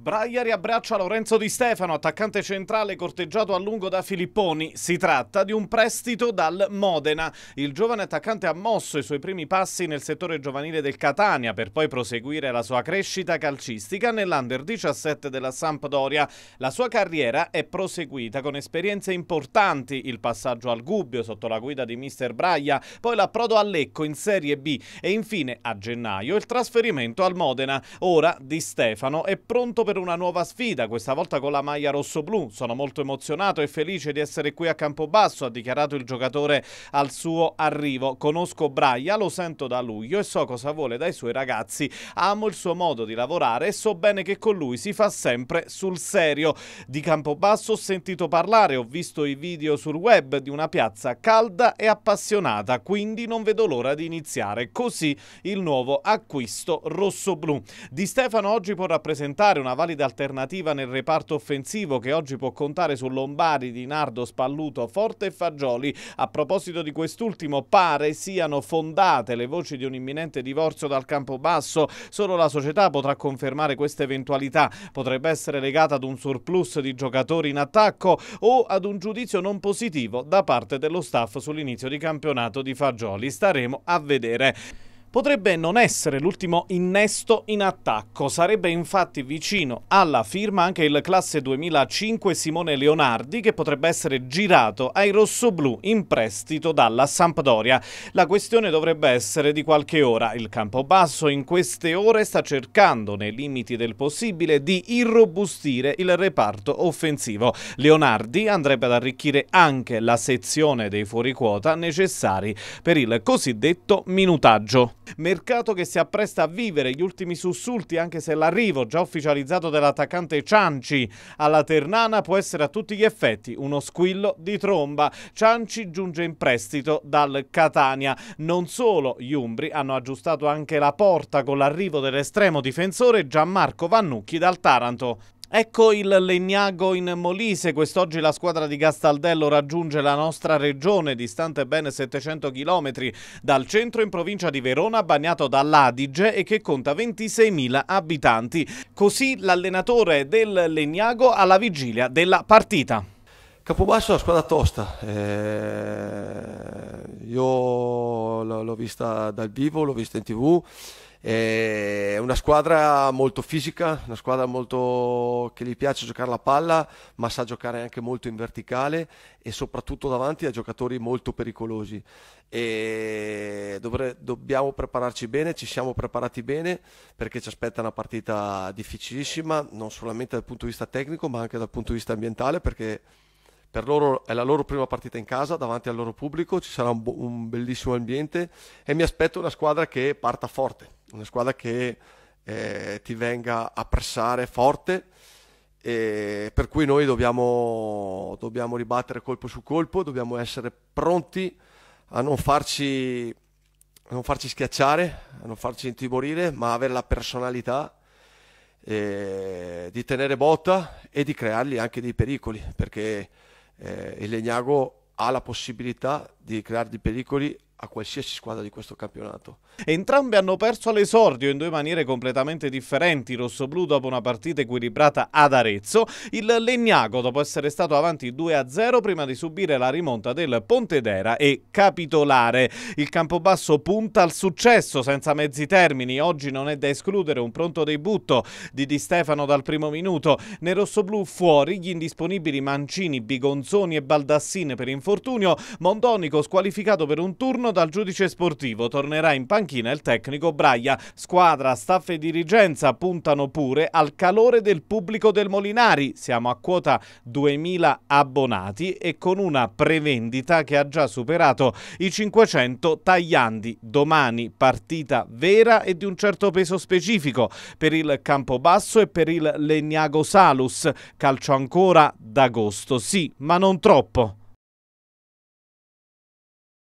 Braia riabbraccia Lorenzo Di Stefano, attaccante centrale corteggiato a lungo da Filipponi. Si tratta di un prestito dal Modena. Il giovane attaccante ha mosso i suoi primi passi nel settore giovanile del Catania per poi proseguire la sua crescita calcistica nell'Under 17 della Sampdoria. La sua carriera è proseguita con esperienze importanti, il passaggio al Gubbio sotto la guida di mister Braia, poi l'approdo a Lecco in Serie B e infine a gennaio il trasferimento al Modena. Ora Di Stefano è pronto per per una nuova sfida, questa volta con la maglia rosso-blu. Sono molto emozionato e felice di essere qui a Campobasso, ha dichiarato il giocatore al suo arrivo. Conosco Braia, lo sento da luglio e so cosa vuole dai suoi ragazzi. Amo il suo modo di lavorare e so bene che con lui si fa sempre sul serio. Di Campobasso ho sentito parlare, ho visto i video sul web di una piazza calda e appassionata, quindi non vedo l'ora di iniziare. Così il nuovo acquisto rosso-blu. Di Stefano oggi può rappresentare una valida alternativa nel reparto offensivo che oggi può contare su Lombari, Di Nardo, Spalluto, Forte e Fagioli. A proposito di quest'ultimo, pare siano fondate le voci di un imminente divorzio dal campo basso. Solo la società potrà confermare questa eventualità. Potrebbe essere legata ad un surplus di giocatori in attacco o ad un giudizio non positivo da parte dello staff sull'inizio di campionato di Fagioli. Staremo a vedere potrebbe non essere l'ultimo innesto in attacco. Sarebbe infatti vicino alla firma anche il classe 2005 Simone Leonardi che potrebbe essere girato ai rossoblù in prestito dalla Sampdoria. La questione dovrebbe essere di qualche ora. Il Campobasso in queste ore sta cercando, nei limiti del possibile, di irrobustire il reparto offensivo. Leonardi andrebbe ad arricchire anche la sezione dei fuoriquota necessari per il cosiddetto minutaggio. Mercato che si appresta a vivere gli ultimi sussulti anche se l'arrivo già ufficializzato dell'attaccante Cianci alla Ternana può essere a tutti gli effetti uno squillo di tromba. Cianci giunge in prestito dal Catania. Non solo, gli Umbri hanno aggiustato anche la porta con l'arrivo dell'estremo difensore Gianmarco Vannucchi dal Taranto. Ecco il legnago in Molise, quest'oggi la squadra di Gastaldello raggiunge la nostra regione, distante ben 700 km dal centro in provincia di Verona, bagnato dall'Adige e che conta 26.000 abitanti. Così l'allenatore del legnago alla vigilia della partita. Capobasso è una squadra tosta, eh, io l'ho vista dal vivo, l'ho vista in tv, è eh, una squadra molto fisica, una squadra molto che gli piace giocare la palla, ma sa giocare anche molto in verticale e soprattutto davanti a giocatori molto pericolosi. E dovre... dobbiamo prepararci bene, ci siamo preparati bene perché ci aspetta una partita difficilissima, non solamente dal punto di vista tecnico, ma anche dal punto di vista ambientale perché per loro è la loro prima partita in casa davanti al loro pubblico, ci sarà un, un bellissimo ambiente e mi aspetto una squadra che parta forte una squadra che eh, ti venga a pressare forte, per cui noi dobbiamo, dobbiamo ribattere colpo su colpo, dobbiamo essere pronti a non farci a non farci schiacciare, a non farci intimorire, ma avere la personalità eh, di tenere botta e di creargli anche dei pericoli, perché eh, il Legnago ha la possibilità di creare dei pericoli a qualsiasi squadra di questo campionato. Entrambe hanno perso all'esordio in due maniere completamente differenti. Il rossoblù dopo una partita equilibrata ad Arezzo, il Legnago dopo essere stato avanti 2-0 prima di subire la rimonta del Pontedera e capitolare. Il Campobasso punta al successo senza mezzi termini. Oggi non è da escludere un pronto debutto di Di Stefano dal primo minuto. Nel rossoblù fuori gli indisponibili Mancini, Bigonzoni e Baldassine per infortunio, Mondonico squalificato per un turno giorno dal giudice sportivo tornerà in panchina il tecnico Braia. Squadra, staff e dirigenza puntano pure al calore del pubblico del Molinari. Siamo a quota 2000 abbonati e con una prevendita che ha già superato i 500 tagliandi. Domani partita vera e di un certo peso specifico per il Campobasso e per il Legnago Salus. Calcio ancora d'agosto, sì, ma non troppo.